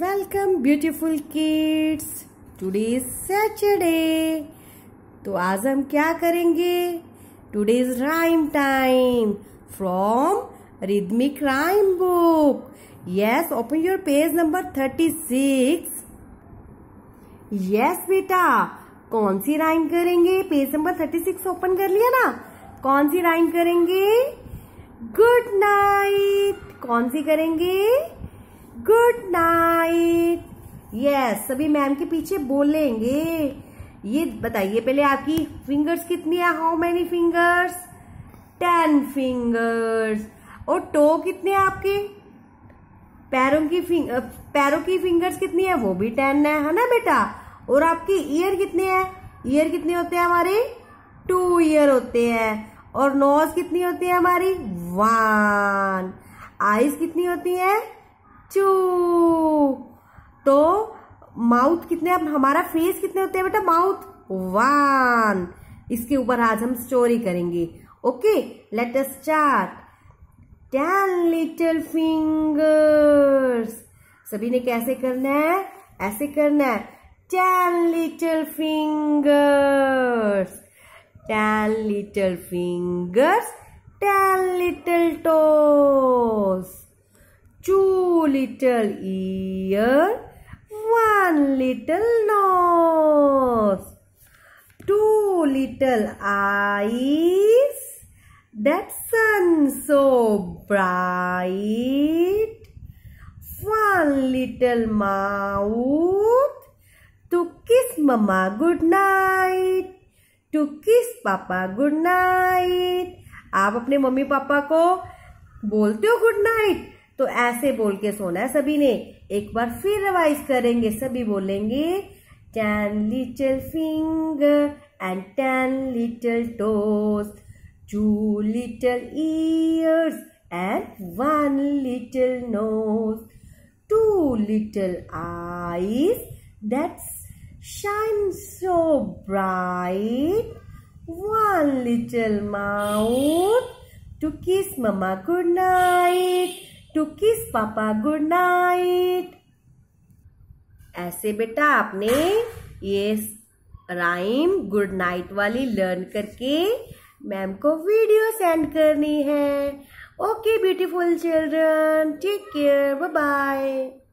Welcome beautiful kids today is Saturday तो आज हम क्या करेंगे today is rhyme time from rhythmic rhyme book yes open your page number thirty six yes बेटा कौन सी राइम करेंगे page number thirty six open कर लिया ना कौन सी राइम करेंगे गुड नाइट कौन सी करेंगे गुड नाइट यस सभी मैम के पीछे बोलेंगे ये बताइए पहले आपकी फिंगर्स कितनी है how many fingers ten fingers और टो कितने आपके पैरों की फिंगर पैरों की फिंगर्स कितनी है वो भी टेन है है ना बेटा और आपके ईयर कितने हैं ईयर कितने होते हैं हमारे टू ईयर होते हैं और नोज कितनी होती है हमारी वन आईज कितनी होती है चू तो माउथ कितने अब हमारा फेस कितने होते हैं बेटा माउथ वन इसके ऊपर आज हम स्टोरी करेंगे okay let us start ten little fingers सभी ने कैसे करना है ऐसे करना है ten little fingers ten little fingers ten little toes two little ear, one little nose, two little eyes, that sun so bright, one little mouth, to kiss mama good night, to kiss papa good night. आप अपने mummy papa को बोलते हो good night तो ऐसे बोल के सोना है सभी ने एक बार फिर रिवाइज करेंगे सभी बोलेंगे ten little finger and ten little toes two little ears and one little nose two little eyes that's shine so bright one little mouth to kiss mama good night to kiss papa good night ऐसे बेटा आपने ये rhyme good night वाली learn करके ma'am को video send करनी है okay beautiful children take care bye bye